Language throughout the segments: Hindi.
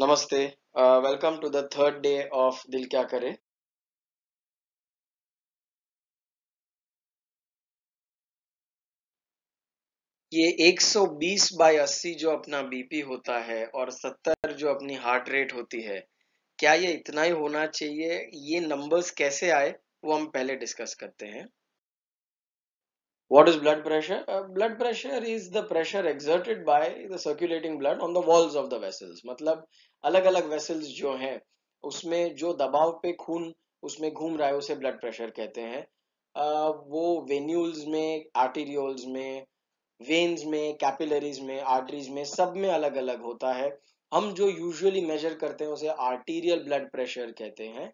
नमस्ते welcome to the third day of Dil Kya करे ये 120 बाय 80 जो अपना बीपी होता है और 70 जो अपनी हार्ट रेट होती है क्या ये इतना ही होना चाहिए ये नंबर्स कैसे आए वो हम पहले डिस्कस करते हैं What is blood pressure? Uh, blood pressure is the pressure exerted by the circulating blood on the walls of the vessels. matlab alag alag vessels jo hain usme jo dabav pe khoon usme घूम raha hai use blood pressure kehte hain uh, wo venules mein arterioles mein veins mein capillaries mein arteries mein sab mein alag alag hota hai hum jo usually measure karte hain use arterial blood pressure kehte hain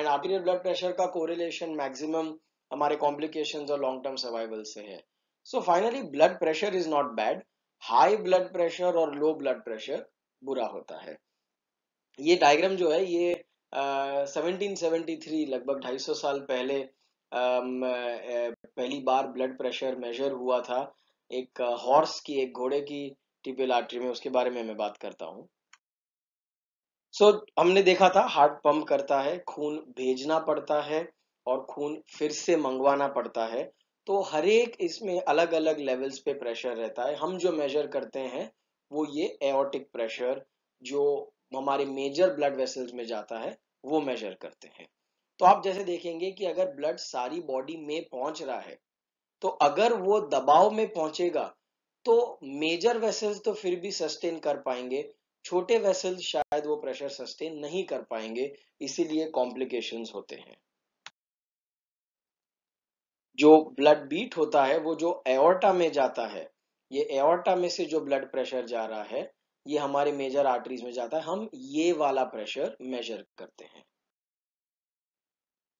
and arterial blood pressure ka correlation maximum हमारे कॉम्प्लिकेशन और लॉन्ग टर्म सर्वाइवल से है so finally blood pressure is not bad high blood pressure और लो ब्लड प्रेशर बुरा होता है ये डायग्राम जो है ये uh, 1773 लगभग 250 साल पहले uh, पहली बार ब्लड प्रेशर मेजर हुआ था एक हॉर्स की एक घोड़े की टिपियल आर्टरी में उसके बारे में मैं बात करता हूँ सो so, हमने देखा था हार्ट पंप करता है खून भेजना पड़ता है और खून फिर से मंगवाना पड़ता है तो हर एक इसमें अलग अलग लेवल्स पे प्रेशर रहता है हम जो मेजर करते हैं वो ये एओटिक प्रेशर जो हमारे मेजर ब्लड वेसल्स में जाता है वो मेजर करते हैं तो आप जैसे देखेंगे कि अगर ब्लड सारी बॉडी में पहुंच रहा है तो अगर वो दबाव में पहुंचेगा तो मेजर वेसल्स तो फिर भी सस्टेन कर पाएंगे छोटे वेसल्स शायद वो प्रेशर सस्टेन नहीं कर पाएंगे इसीलिए कॉम्प्लिकेशंस होते हैं जो ब्लड बीट होता है वो जो एओर्टा में जाता है ये एओर्टा में से जो ब्लड प्रेशर जा रहा है ये हमारे मेजर आर्टरीज में जाता है हम ये वाला प्रेशर मेजर करते हैं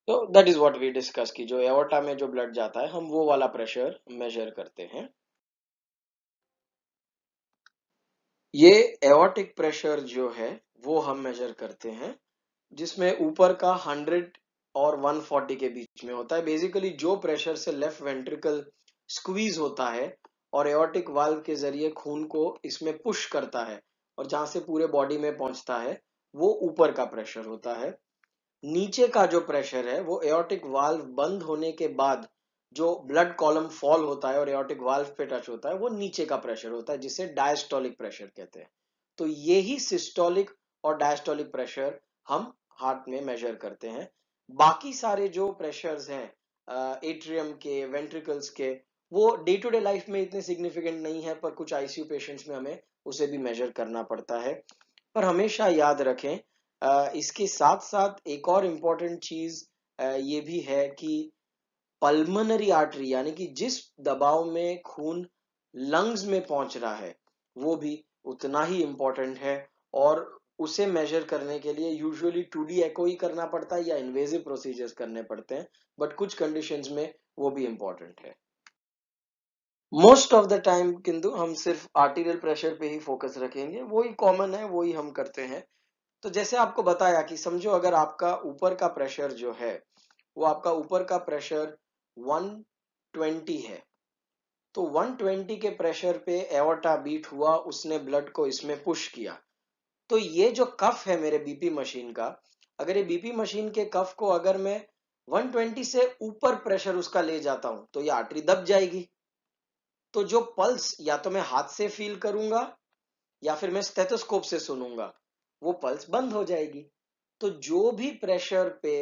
तो that is what we discuss की जो एओर्टा में जो ब्लड जाता है हम वो वाला प्रेशर मेजर करते हैं ये एओटिक प्रेशर जो है वो हम मेजर करते हैं जिसमें ऊपर का हंड्रेड और 140 के बीच में होता है बेसिकली जो प्रेशर से लेफ्ट वेंट्रिकल स्क्वीज होता है और एयोटिक वाल्व के जरिए खून को इसमें पुश करता है और जहां से पूरे बॉडी में पहुंचता है वो ऊपर का प्रेशर होता है नीचे का जो प्रेशर है वो एयोटिक वाल्व बंद होने के बाद जो ब्लड कॉलम फॉल होता है और एयोटिक वाल्व पे टच होता है वो नीचे का प्रेशर होता है जिसे डायस्टोलिक प्रेशर कहते हैं तो यही सिस्टोलिक और डायस्टोलिक प्रेशर हम हार्ट में मेजर करते हैं बाकी सारे जो प्रेशर्स हैं एट्रियम के वेंट्रिकल्स के वो डे टू डे लाइफ में इतने सिग्निफिकेंट नहीं है पर कुछ आईसीयू पेशेंट्स में हमें उसे भी मेजर करना पड़ता है पर हमेशा याद रखें इसके साथ साथ एक और इम्पॉर्टेंट चीज ये भी है कि पल्मनरी आर्टरी यानी कि जिस दबाव में खून लंग्स में पहुंच रहा है वो भी उतना ही इम्पोर्टेंट है और उसे मेजर करने के लिए यूजुअली टू डी एक् ही करना पड़ता है या इन्वेजिव प्रोसीजर्स करने पड़ते हैं बट कुछ कंडीशन में वो भी इंपॉर्टेंट है मोस्ट ऑफ द टाइम किंतु हम सिर्फ आर्टीरियल प्रेशर पे ही फोकस रखेंगे वो ही कॉमन है वो ही हम करते हैं तो जैसे आपको बताया कि समझो अगर आपका ऊपर का प्रेशर जो है वो आपका ऊपर का प्रेशर 120 है तो 120 के प्रेशर पे एवर्टा बीट हुआ उसने ब्लड को इसमें पुश किया तो ये जो कफ है मेरे बीपी मशीन का अगर ये बीपी मशीन के कफ को अगर मैं 120 से ऊपर प्रेशर उसका ले जाता हूं तो ये आर्टरी दब जाएगी तो जो पल्स या तो मैं हाथ से फील करूंगा या फिर मैं स्टेथोस्कोप से सुनूंगा वो पल्स बंद हो जाएगी तो जो भी प्रेशर पे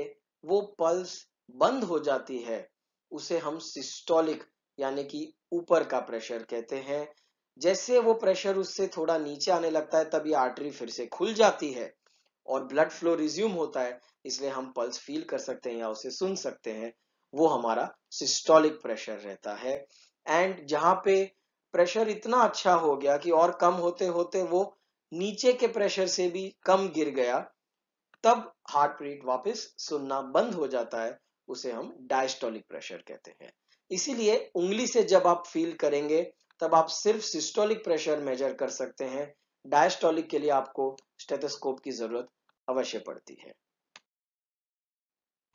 वो पल्स बंद हो जाती है उसे हम सिस्टोलिक यानी कि ऊपर का प्रेशर कहते हैं जैसे वो प्रेशर उससे थोड़ा नीचे आने लगता है तब ये आर्टरी फिर से खुल जाती है और ब्लड फ्लो रिज्यूम होता है इसलिए हम पल्स फील कर सकते हैं या उसे सुन सकते हैं वो हमारा सिस्टोलिक प्रेशर रहता है एंड जहां पे प्रेशर इतना अच्छा हो गया कि और कम होते होते वो नीचे के प्रेशर से भी कम गिर गया तब हार्ट बीट वापस सुनना बंद हो जाता है उसे हम डायस्टोलिक प्रेशर कहते हैं इसीलिए उंगली से जब आप फील करेंगे तब आप सिर्फ सिस्टोलिक प्रेशर मेजर कर सकते हैं डायस्टोलिक के लिए आपको स्टेथोस्कोप की जरूरत अवश्य पड़ती है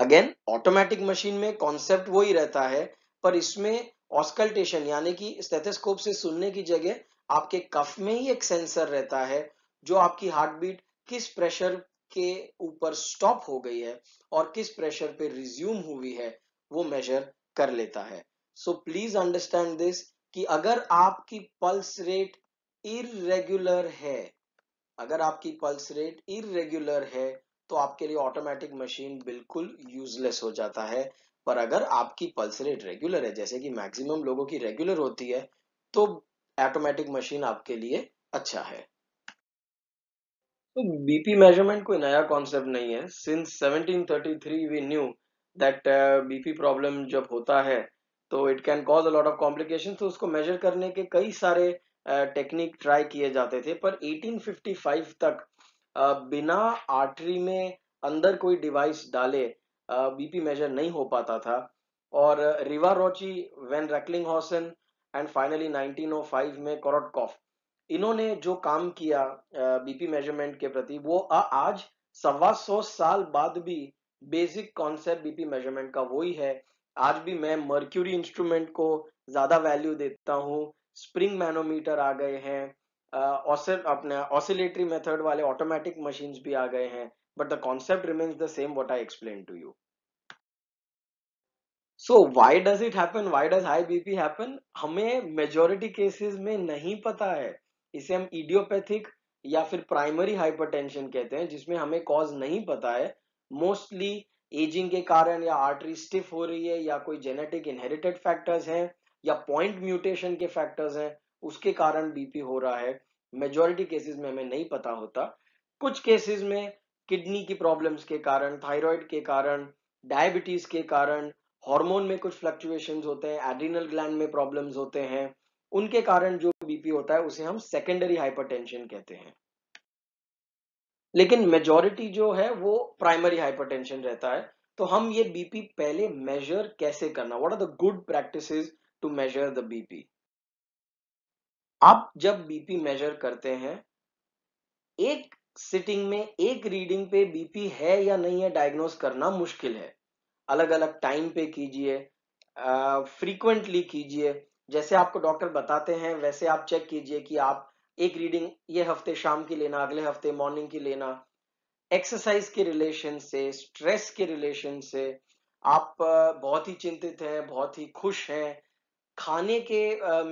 अगेन ऑटोमेटिक मशीन में कॉन्सेप्ट वही रहता है पर इसमें ऑस्कल्टेशन यानी कि स्टेथोस्कोप से सुनने की जगह आपके कफ में ही एक सेंसर रहता है जो आपकी हार्ट बीट किस प्रेशर के ऊपर स्टॉप हो गई है और किस प्रेशर पे रिज्यूम हुई है वो मेजर कर लेता है सो प्लीज अंडरस्टैंड दिस कि अगर आपकी पल्स रेट इरेग्युलर है अगर आपकी पल्स रेट इरेग्युलर है तो आपके लिए ऑटोमेटिक मशीन बिल्कुल यूजलेस हो जाता है पर अगर आपकी पल्स रेट रेगुलर है जैसे कि मैक्सिमम लोगों की रेगुलर होती है तो ऑटोमेटिक मशीन आपके लिए अच्छा है तो बीपी मेजरमेंट कोई नया कॉन्सेप्ट नहीं है since 1733 we knew that BP problem जब होता है तो it can cause a lot of complication तो उसको मेजर करने के कई सारे टेक्निक ट्राई किए जाते थे पर 1855 तक बिना आर्टरी में अंदर कोई डिवाइस डाले बीपी मेजर नहीं हो पाता था और Riva Rocci von Recklinghausen and finally 1905 में कॉफ इन्होंने जो काम किया बीपी मेजरमेंट के प्रति वो आज सवा सौ साल बाद भी बेसिक कॉन्सेप्ट बीपी मेजरमेंट का वही है आज भी मैं मर्क्यूरी इंस्ट्रूमेंट को ज्यादा वैल्यू देता हूँ स्प्रिंग मैनोमीटर आ गए हैं ऑसर अपने ऑसिलेटरी मेथड वाले ऑटोमेटिक मशीन्स भी आ गए हैं but the concept remains the same what I explain to you so why does it happen why does high BP happen हमें मेजोरिटी केसेस में नहीं पता है इसे हम इडियोपैथिक या फिर प्राइमरी हाइपरटेंशन कहते हैं जिसमें हमें कॉज नहीं पता है मोस्टली एजिंग के कारण या आर्टरी स्टिफ हो रही है या कोई जेनेटिक इनहेरिटेड फैक्टर्स हैं या पॉइंट म्यूटेशन के फैक्टर्स हैं उसके कारण बीपी हो रहा है मेजोरिटी केसेस में हमें नहीं पता होता कुछ केसेस में किडनी की प्रॉब्लम्स के कारण थायराइड के कारण डायबिटीज के कारण हार्मोन में कुछ फ्लक्चुएशन होते हैं एड्रिनल ग्लैंड में प्रॉब्लम्स होते हैं उनके कारण जो बीपी होता है उसे हम सेकेंडरी हाइपरटेंशन कहते हैं लेकिन मेजोरिटी जो है वो प्राइमरी हाइपरटेंशन रहता है तो हम ये बीपी पहले मेजर कैसे करना what are the good practices to measure the BP आप जब बीपी मेजर करते हैं एक सिटिंग में एक रीडिंग पे बीपी है या नहीं है डायग्नोस करना मुश्किल है अलग अलग टाइम पे कीजिए फ्रीक्वेंटली कीजिए जैसे आपको डॉक्टर बताते हैं वैसे आप चेक कीजिए कि आप एक रीडिंग ये हफ्ते शाम की लेना अगले हफ्ते मॉर्निंग की लेना एक्सरसाइज के रिलेशन से स्ट्रेस के रिलेशन से आप बहुत ही चिंतित हैं बहुत ही खुश हैं खाने के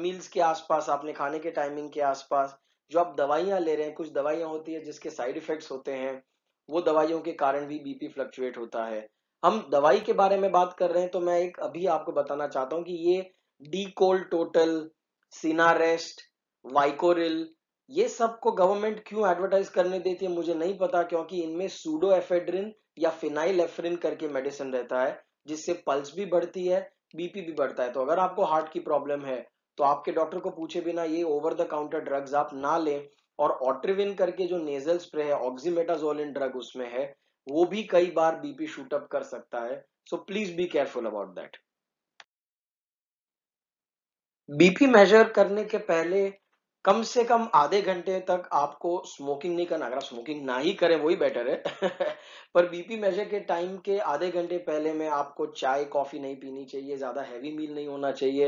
मील्स के आसपास आपने खाने के टाइमिंग के आसपास जो आप दवाइयाँ ले रहे हैं कुछ दवाइयाँ होती है जिसके साइड इफेक्ट्स होते हैं वो दवाइयों के कारण भी बीपी फ्लक्चुएट होता है हम दवाई के बारे में बात कर रहे हैं तो मैं एक अभी आपको बताना चाहता हूँ कि ये D cold total Sinarest Wikoryl ये सब को गवर्नमेंट क्यों एडवर्टाइज करने देती है मुझे नहीं पता क्योंकि इनमें सूडो एफेड्रिन या फिनाइल एफरिन करके मेडिसिन रहता है जिससे पल्स भी बढ़ती है बीपी भी बढ़ता है तो अगर आपको हार्ट की प्रॉब्लम है तो आपके डॉक्टर को पूछे बिना ये ओवर द काउंटर ड्रग्स आप ना लें और ऑट्रिविन करके जो नेजल स्प्रे है ऑक्सीमेटाजोलिन ड्रग उसमें है वो भी कई बार बीपी शूटअप कर सकता है so please be careful about that BP measure करने के पहले कम से कम आधे घंटे तक आपको स्मोकिंग नहीं करना अगर स्मोकिंग ना ही करें वही बेटर है पर बीपी मेजर के टाइम के आधे घंटे पहले में आपको चाय कॉफी नहीं पीनी चाहिए ज्यादा हैवी मील नहीं होना चाहिए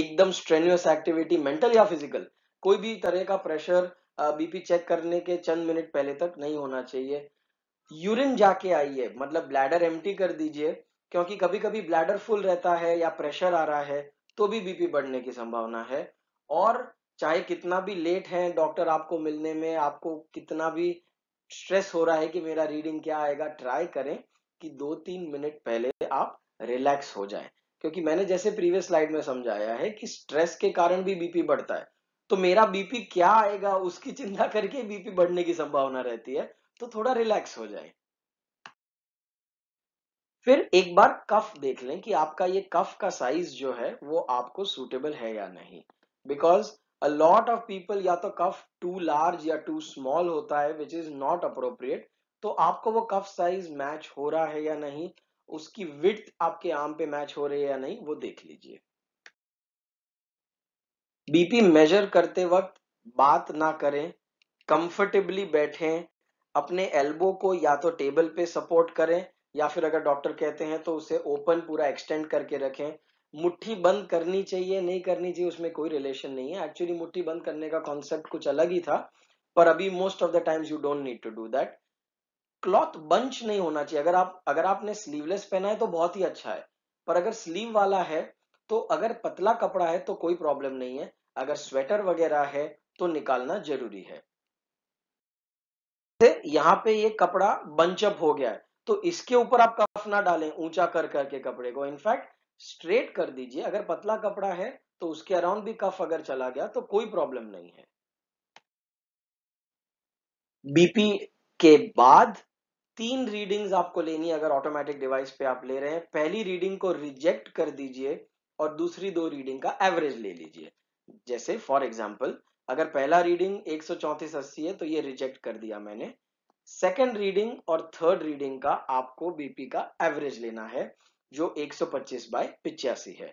एकदम स्ट्रेनुअस एक्टिविटी मेंटल या फिजिकल कोई भी तरह का प्रेशर बीपी चेक करने के चंद मिनट पहले तक नहीं होना चाहिए यूरिन जाके आइए मतलब ब्लैडर एम्प्टी कर दीजिए क्योंकि कभी कभी ब्लैडर फुल रहता है या प्रेशर आ रहा है तो भी बीपी बढ़ने की संभावना है और चाहे कितना भी लेट है डॉक्टर आपको मिलने में आपको कितना भी स्ट्रेस हो रहा है कि मेरा रीडिंग क्या आएगा ट्राई करें कि दो तीन मिनट पहले आप रिलैक्स हो जाए क्योंकि मैंने जैसे प्रीवियस स्लाइड में समझाया है कि स्ट्रेस के कारण भी बीपी बढ़ता है तो मेरा बीपी क्या आएगा उसकी चिंता करके बीपी बढ़ने की संभावना रहती है तो थोड़ा रिलैक्स हो जाए फिर एक बार कफ देख लें कि आपका ये कफ का साइज जो है वो आपको सूटेबल है या नहीं because a lot of people या तो कफ टू लार्ज या टू स्मॉल होता है विच इज नॉट अप्रोप्रिएट तो आपको वो कफ साइज मैच हो रहा है या नहीं उसकी विथ आपके आर्म पे मैच हो रही है या नहीं वो देख लीजिए बीपी मेजर करते वक्त बात ना करें कंफर्टेबली बैठें अपने एल्बो को या तो टेबल पे सपोर्ट करें या फिर अगर डॉक्टर कहते हैं तो उसे ओपन पूरा एक्सटेंड करके रखें मुट्ठी बंद करनी चाहिए नहीं करनी चाहिए उसमें कोई रिलेशन नहीं है एक्चुअली मुट्ठी बंद करने का कॉन्सेप्ट कुछ अलग ही था पर अभी most of the times you don't need to do that cloth bunch नहीं होना चाहिए अगर आप अगर आपने स्लीवलेस पहना है तो बहुत ही अच्छा है पर अगर स्लीव वाला है तो अगर पतला कपड़ा है तो कोई प्रॉब्लम नहीं है अगर स्वेटर वगैरह है तो निकालना जरूरी है यहाँ पे ये कपड़ा बंचअप हो गया है तो इसके ऊपर आप कफ ना डालें ऊंचा कर करके कपड़े को इनफैक्ट स्ट्रेट कर दीजिए अगर पतला कपड़ा है तो उसके अराउंड भी कफ अगर चला गया तो कोई प्रॉब्लम नहीं है बीपी के बाद तीन रीडिंग्स आपको लेनी है अगर ऑटोमेटिक डिवाइस पे आप ले रहे हैं पहली रीडिंग को रिजेक्ट कर दीजिए और दूसरी दो रीडिंग का एवरेज ले लीजिए जैसे फॉर एग्जाम्पल अगर पहला रीडिंग एक अस्सी है तो ये रिजेक्ट कर दिया मैंने सेकेंड रीडिंग और थर्ड रीडिंग का आपको बीपी का एवरेज लेना है जो 125 बाय पिचासी है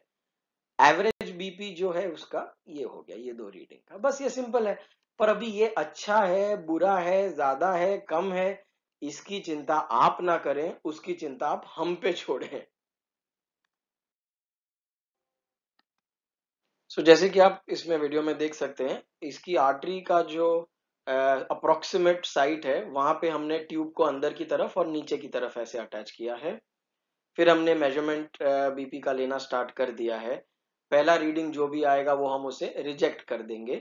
एवरेज बीपी जो है उसका ये हो गया ये दो रीडिंग का बस ये सिंपल है पर अभी ये अच्छा है बुरा है ज्यादा है कम है इसकी चिंता आप ना करें उसकी चिंता आप हम पे छोड़ें सो so, जैसे कि आप इसमें वीडियो में देख सकते हैं इसकी आर्टरी का जो अप्रोक्सीमेट साइट है वहां पे हमने ट्यूब को अंदर की तरफ और नीचे की तरफ ऐसे अटैच किया है फिर हमने मेजरमेंट बीपी का लेना स्टार्ट कर दिया है पहला रीडिंग जो भी आएगा वो हम उसे रिजेक्ट कर देंगे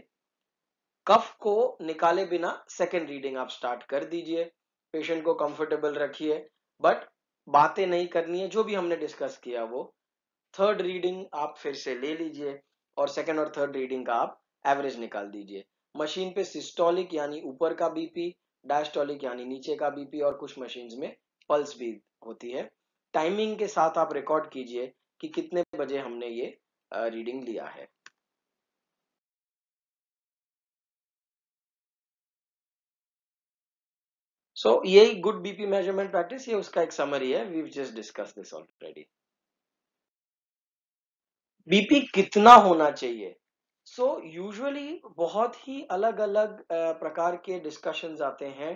कफ को निकाले बिना सेकेंड रीडिंग आप स्टार्ट कर दीजिए पेशेंट को कंफर्टेबल रखिए बट बातें नहीं करनी है जो भी हमने डिस्कस किया वो थर्ड रीडिंग आप फिर से ले लीजिए और सेकेंड और थर्ड रीडिंग का आप एवरेज निकाल दीजिए मशीन पे सिस्टोलिक यानी ऊपर का बीपी डायस्टोलिक यानी नीचे का बीपी और कुछ मशीन में पल्स भी होती है टाइमिंग के साथ आप रिकॉर्ड कीजिए कि कितने बजे हमने ये रीडिंग लिया है सो so, ये गुड बीपी मेजरमेंट प्रैक्टिस ये उसका एक समरी है we just discuss this already BP कितना होना चाहिए सो so, यूजुअली बहुत ही अलग अलग प्रकार के डिस्कशंस आते हैं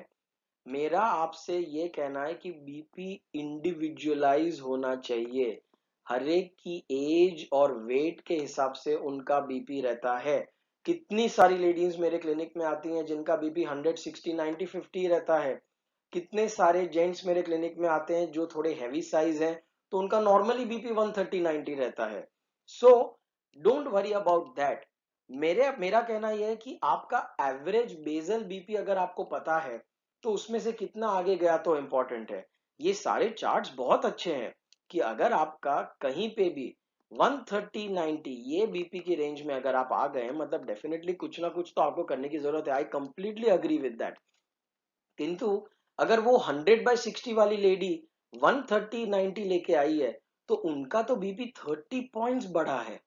मेरा आपसे ये कहना है कि बीपी इंडिविजुअलाइज होना चाहिए हरेक की एज और वेट के हिसाब से उनका बीपी रहता है कितनी सारी लेडीज मेरे क्लिनिक में आती हैं जिनका बीपी 160 90 50 रहता है कितने सारे जेंट्स मेरे क्लिनिक में आते हैं जो थोड़े हैवी साइज हैं तो उनका नॉर्मली बीपी 130 90 रहता है so don't worry about that मेरे मेरा कहना यह है कि आपका एवरेज बेजल बीपी अगर आपको पता है तो उसमें से कितना आगे गया तो इम्पोर्टेंट है ये सारे चार्ट्स बहुत अच्छे हैं कि अगर आपका कहीं पे भी 130-90 ये बीपी की रेंज में अगर आप आ गए मतलब डेफिनेटली कुछ ना कुछ तो आपको करने की जरूरत है I completely agree with that किंतु अगर वो 100 बाय 60 वाली लेडी 130-90 लेके आई है तो उनका तो बीपी 30 पॉइंट्स बढ़ा है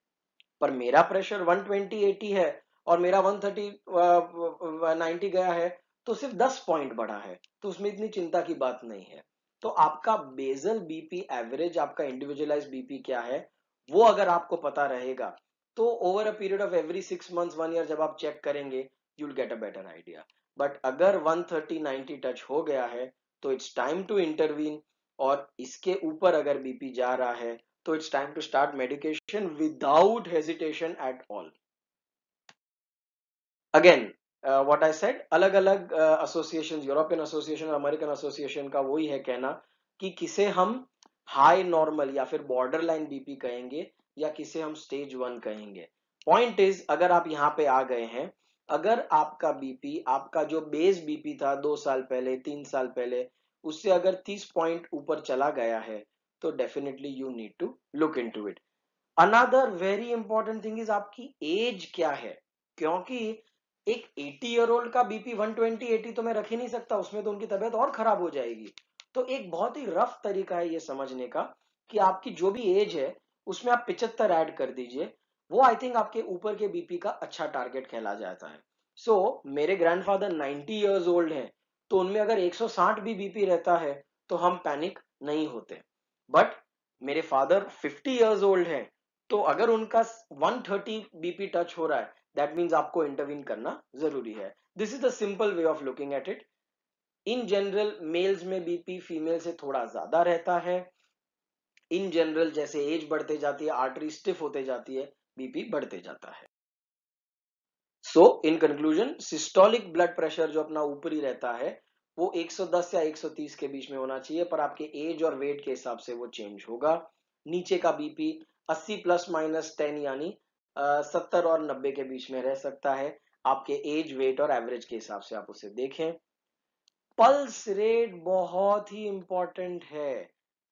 पर मेरा प्रेशर 120-80 है और मेरा 130-90 uh, uh, uh, गया है तो सिर्फ 10 पॉइंट बढ़ा है तो उसमें इतनी चिंता की बात नहीं है तो आपका बेजल बीपी एवरेज आपका इंडिविजुअलाइज बीपी क्या है वो अगर आपको पता रहेगा तो over a period of every six months one year जब आप चेक करेंगे you'll get a better idea but अगर 130 90 टच हो गया है तो इट्स टाइम टू इंटरवीन और इसके ऊपर अगर बीपी जा रहा है तो it's time to start medication without hesitation at all again what I said अलग अलग एसोसिएशन यूरोपियन एसोसिएशन और अमेरिकन एसोसिएशन का वही है कहना कि किसे हम हाई नॉर्मल या फिर बॉर्डर लाइन बीपी कहेंगे या किसे हम स्टेज वन कहेंगे पॉइंट इज अगर आप यहाँ पे आ गए हैं अगर आपका बीपी आपका जो बेस बीपी था दो साल पहले तीन साल पहले उससे अगर तीस पॉइंट ऊपर चला गया है तो definitely you need to look into it another very important thing is आपकी एज क्या है क्योंकि एक 80 ईयर ओल्ड का बीपी 120 80 तो मैं रख ही नहीं सकता उसमें तो उनकी तबियत और खराब हो जाएगी तो एक बहुत ही रफ तरीका है ये समझने का कि आपकी जो भी एज है उसमें आप पिचहत्तर ऐड कर दीजिए वो आई थिंक आपके ऊपर के बीपी का अच्छा टारगेट कहला जाता है सो so, मेरे ग्रैंडफादर 90 इयर्स ओल्ड हैं तो उनमें अगर 160 भी बीपी रहता है तो हम पैनिक नहीं होते बट मेरे फादर 50 इयर्स ओल्ड हैं तो अगर उनका 130 बीपी टच हो रहा है दैट मीन्स आपको इंटरवीन करना जरूरी है this is the simple way of looking at it in general males में बीपी फीमेल से थोड़ा ज्यादा रहता है इन जनरल जैसे एज बढ़ते जाती है आर्टरी स्टिफ होते जाती है बीपी बढ़ते जाता है so in conclusion systolic blood pressure जो अपना ऊपरी रहता है वो 110 या 130 के बीच में होना चाहिए पर आपके एज और वेट के हिसाब से वो चेंज होगा नीचे का बीपी 80 प्लस माइनस 10 यानी सत्तर और नब्बे के बीच में रह सकता है आपके एज वेट और एवरेज के हिसाब से आप उसे देखें पल्स रेट बहुत ही इंपॉर्टेंट है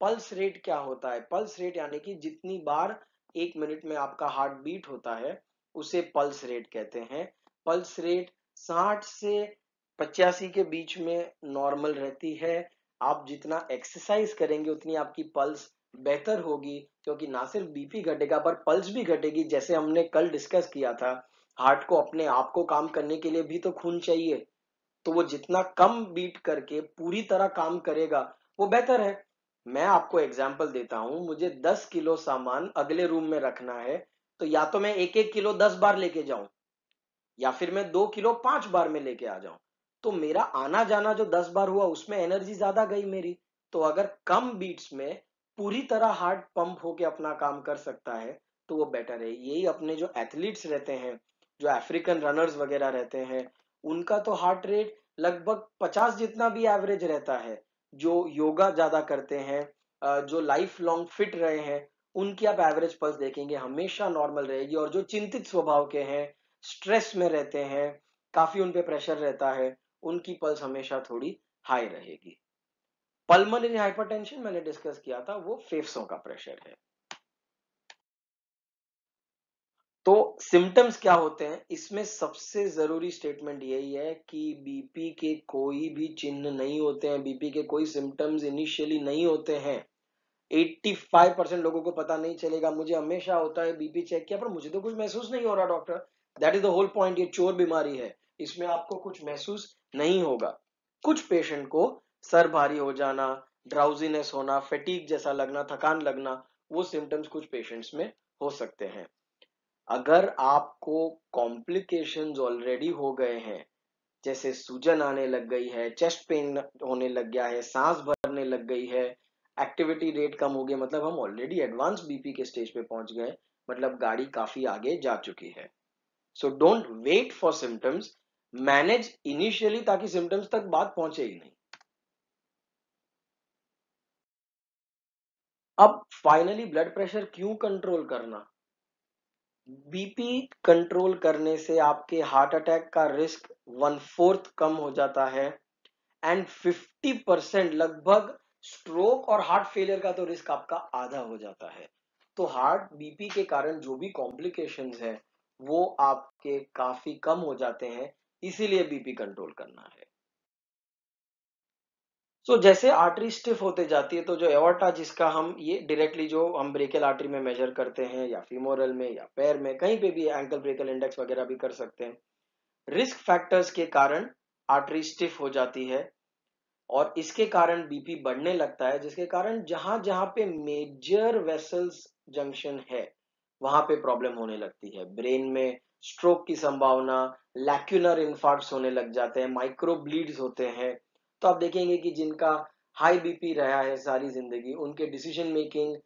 पल्स रेट क्या होता है पल्स रेट यानी कि जितनी बार एक मिनट में आपका हार्ट बीट होता है उसे पल्स रेट कहते हैं पल्स रेट साठ से पचासी के बीच में नॉर्मल रहती है आप जितना एक्सरसाइज करेंगे उतनी आपकी पल्स बेहतर होगी क्योंकि ना सिर्फ बीपी घटेगा पर पल्स भी घटेगी जैसे हमने कल डिस्कस किया था हार्ट को अपने आप को काम करने के लिए भी तो खून चाहिए तो वो जितना कम बीट करके पूरी तरह काम करेगा वो बेहतर है मैं आपको एग्जाम्पल देता हूँ मुझे दस किलो सामान अगले रूम में रखना है तो या तो मैं एक एक किलो दस बार लेके जाऊं या फिर मैं दो किलो पांच बार में लेके आ जाऊं तो मेरा आना जाना जो दस बार हुआ उसमें एनर्जी ज्यादा गई मेरी तो अगर कम बीट्स में पूरी तरह हार्ट पंप होके अपना काम कर सकता है तो वो बेटर है यही अपने जो एथलीट्स रहते हैं जो अफ्रीकन रनर्स वगैरह रहते हैं उनका तो हार्ट रेट लगभग पचास जितना भी एवरेज रहता है जो योगा ज्यादा करते हैं जो लाइफ लॉन्ग फिट रहे हैं उनकी आप एवरेज पल्स देखेंगे हमेशा नॉर्मल रहेगी और जो चिंतित स्वभाव के हैं स्ट्रेस में रहते हैं काफी उनपे प्रेशर रहता है उनकी पल्स हमेशा थोड़ी हाई रहेगी पल्मोनरी हाइपरटेंशन मैंने डिस्कस किया था वो फेफसों का प्रेशर है तो सिम्टम्स क्या होते हैं इसमें सबसे जरूरी स्टेटमेंट यही है कि बीपी के कोई भी चिन्ह नहीं होते हैं बीपी के कोई सिम्टम्स इनिशियली नहीं होते हैं 85 परसेंट लोगों को पता नहीं चलेगा मुझे हमेशा होता है बीपी चेक किया पर मुझे तो कुछ महसूस नहीं हो रहा doctor that is the whole point ये चोर बीमारी है इसमें आपको कुछ महसूस नहीं होगा कुछ पेशेंट को सर भारी हो जाना ड्राउजीनेस होना फेटीक जैसा लगना थकान लगना वो सिम्टम्स कुछ पेशेंट्स में हो सकते हैं अगर आपको कॉम्प्लिकेशन ऑलरेडी हो गए हैं जैसे सूजन आने लग गई है चेस्ट पेन होने लग गया है सांस भरने लग गई है एक्टिविटी रेट कम हो गया मतलब हम ऑलरेडी एडवांस बीपी के स्टेज पे पहुंच गए मतलब गाड़ी काफी आगे जा चुकी है so don't wait for symptoms manage initially ताकि सिम्टम्स तक बात पहुंचे ही नहीं अब फाइनली ब्लड प्रेशर क्यों कंट्रोल करना बीपी कंट्रोल करने से आपके हार्ट अटैक का रिस्क वन फोर्थ कम हो जाता है एंड 50 परसेंट लगभग स्ट्रोक और हार्ट फेलियर का तो रिस्क आपका आधा हो जाता है तो हार्ट बीपी के कारण जो भी कॉम्प्लिकेशन है वो आपके काफी कम हो जाते हैं इसीलिए बीपी कंट्रोल करना है सो so, जैसे आर्टरी स्टिफ होते जाती है तो जो एवर्टा जिसका हम ये डायरेक्टली जो हम ब्रेकल आर्टरी में मेजर करते हैं या फीमोरल में या पैर में कहीं पे भी एंकल ब्रेकल इंडेक्स वगैरह भी कर सकते हैं रिस्क फैक्टर्स के कारण आर्टरी स्टिफ हो जाती है और इसके कारण बीपी बढ़ने लगता है जिसके कारण जहां जहां पे मेजर वेसल्स जंक्शन है वहां पे प्रॉब्लम होने लगती है ब्रेन में स्ट्रोक की संभावना लैक्यूलर इन्फार्ट होने लग जाते हैं माइक्रो ब्लीड्स होते हैं तो आप देखेंगे कि जिनका हाई बीपी रहा है सारी जिंदगी उनके डिसीजन मेकिंग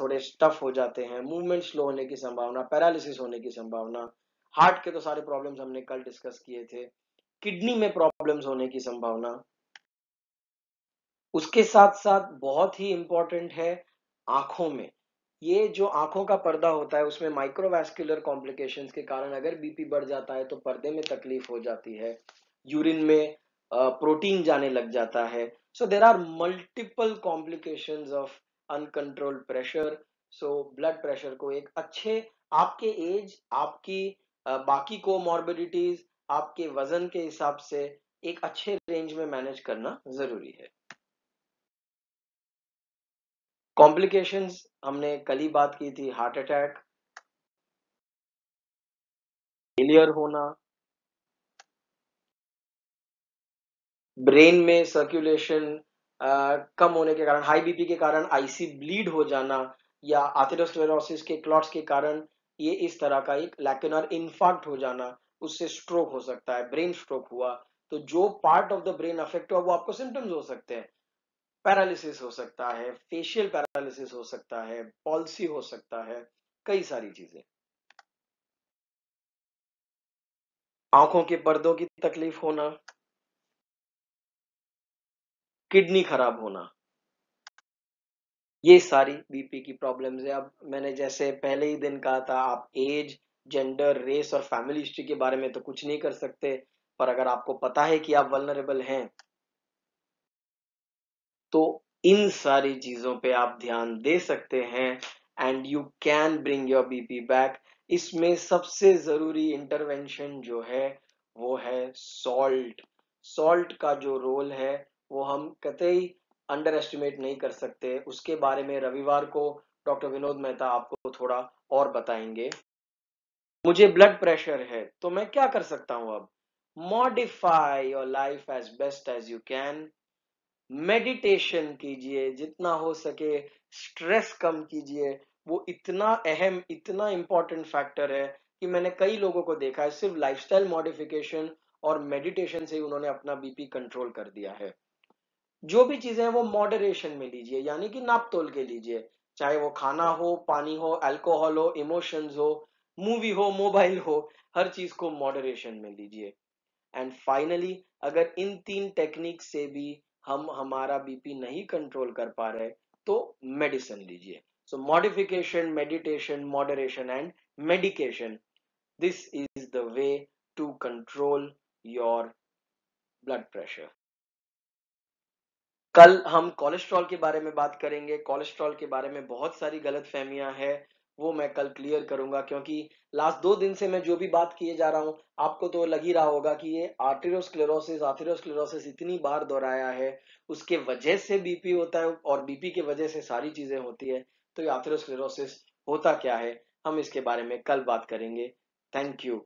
थोड़े टफ हो जाते हैं मूवमेंट स्लो होने की संभावना पैरालिसिस होने की संभावना हार्ट के तो सारे प्रॉब्लम्स हमने कल डिस्कस किए थे किडनी में प्रॉब्लम्स होने की संभावना उसके साथ साथ बहुत ही इंपॉर्टेंट है आंखों में ये जो आंखों का पर्दा होता है उसमें माइक्रोवैस्कुलर कॉम्प्लिकेशंस के कारण अगर बीपी बढ़ जाता है तो पर्दे में तकलीफ हो जाती है यूरिन में प्रोटीन जाने लग जाता है so there are multiple complication of uncontrolled pressure so blood pressure को एक अच्छे आपके एज आपकी बाकी को मॉर्बिडिटीज आपके वजन के हिसाब से एक अच्छे रेंज में मैनेज करना जरूरी है कॉम्प्लिकेशंस हमने कल ही बात की थी हार्ट अटैक फेलियर होना ब्रेन में सर्कुलेशन कम होने के कारण हाई बीपी के कारण आईसी ब्लीड हो जाना या आथेरोस्क्लेरोसिस के क्लॉट्स के कारण ये इस तरह का एक लैकुनर इन्फार्क्ट हो जाना उससे स्ट्रोक हो सकता है ब्रेन स्ट्रोक हुआ तो जो part of the brain affect हुआ वो आपको सिम्टम्स हो सकते हैं पैरालिसिस हो सकता है फेशियल पैरालिसिस हो सकता है पॉलिसी हो सकता है कई सारी चीजें आंखों के पर्दों की तकलीफ होना किडनी खराब होना ये सारी बीपी की प्रॉब्लम्स है अब मैंने जैसे पहले ही दिन कहा था आप एज जेंडर रेस और फैमिली हिस्ट्री के बारे में तो कुछ नहीं कर सकते पर अगर आपको पता है कि आप वलनरेबल हैं तो इन सारी चीजों पे आप ध्यान दे सकते हैं and you can bring your BP back इसमें सबसे जरूरी इंटरवेंशन जो है वो है सॉल्ट सॉल्ट का जो रोल है वो हम कतई अंडर एस्टिमेट नहीं कर सकते उसके बारे में रविवार को डॉक्टर विनोद मेहता आपको थोड़ा और बताएंगे मुझे ब्लड प्रेशर है तो मैं क्या कर सकता हूं अब modify your life as best as you can meditation कीजिए जितना हो सके स्ट्रेस कम कीजिए वो इतना अहम इतना इंपॉर्टेंट फैक्टर है कि मैंने कई लोगों को देखा है सिर्फ लाइफस्टाइल मॉडिफिकेशन और मेडिटेशन से उन्होंने अपना बीपी कंट्रोल कर दिया है जो भी चीजें हैं वो मॉडरेशन में लीजिए यानी कि नाप तोल के लीजिए चाहे वो खाना हो पानी हो अल्कोहल हो इमोशंस हो मूवी हो मोबाइल हो हर चीज को मॉडरेशन में लीजिए एंड फाइनली अगर इन तीन टेक्निक से भी हम हमारा बीपी नहीं कंट्रोल कर पा रहे तो मेडिसिन लीजिए so modification meditation moderation and medication this is the way to control your blood pressure कल हम कोलेस्ट्रॉल के बारे में बात करेंगे कोलेस्ट्रॉल के बारे में बहुत सारी गलत फहमियां हैं वो मैं कल क्लियर करूंगा क्योंकि लास्ट दो दिन से मैं जो भी बात किए जा रहा हूं आपको तो लग ही रहा होगा कि ये आर्टेरोस्क्लेरोसिस आर्थेरोस्क्लेरोसिस इतनी बार दोहराया है उसके वजह से बीपी होता है और बीपी के वजह से सारी चीजें होती है तो ये आर्थेरोस्क्लेरोसिस होता क्या है हम इसके बारे में कल बात करेंगे थैंक यू